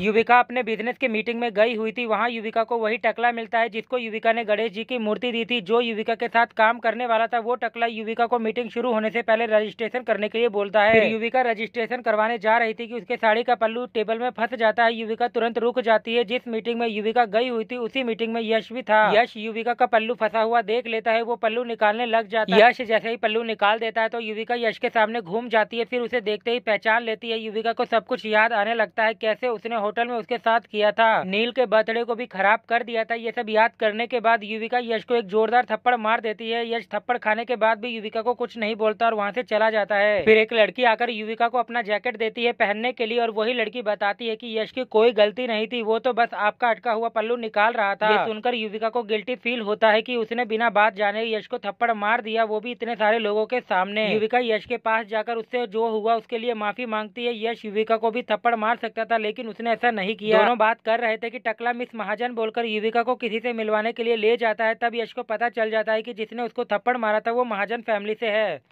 युविका अपने बिजनेस की मीटिंग में गई हुई थी वहाँ युविका को वही टकला मिलता है जिसको युविका ने गणेश जी की मूर्ति दी थी जो युविका के साथ काम करने वाला था वो टकला युविका को मीटिंग शुरू होने से पहले रजिस्ट्रेशन करने के लिए बोलता है युविका रजिस्ट्रेशन करवाने जा रही थी कि उसके साड़ी का पल्लू टेबल में फंस जाता है युविका तुरंत रुक जाती है जिस मीटिंग में युविका गई हुई थी उसी मीटिंग में यश भी था यश युविका का पल्लू फंसा हुआ देख लेता है वो पल्लू निकालने लग जाता है यश जैसे ही पल्लू निकाल देता है तो युविका यश के सामने घूम जाती है फिर उसे देखते ही पहचान लेती है युविका को सब कुछ याद आने लगता है कैसे उसने होटल में उसके साथ किया था नील के बर्थडे को भी खराब कर दिया था ये सब याद करने के बाद युविका यश को एक जोरदार थप्पड़ मार देती है यश थप्पड़ खाने के बाद भी युविका को कुछ नहीं बोलता और वहाँ से चला जाता है फिर एक लड़की आकर युविका को अपना जैकेट देती है पहनने के लिए और वही लड़की बताती है की यश की कोई गलती नहीं थी वो तो बस आपका अटका हुआ पल्लू निकाल रहा था सुनकर युविका को गिल्टी फील होता है की उसने बिना बात जाने यश को थप्पड़ मार दिया वो भी इतने सारे लोगों के सामने युविका यश के पास जाकर उससे जो हुआ उसके लिए माफी मांगती है यश युविका को भी थप्पड़ मार सकता था लेकिन उसने ऐसा नहीं किया दोनों बात कर रहे थे कि टकला मिस महाजन बोलकर युविका को किसी से मिलवाने के लिए ले जाता है तब यश को पता चल जाता है कि जिसने उसको थप्पड़ मारा था वो महाजन फैमिली से है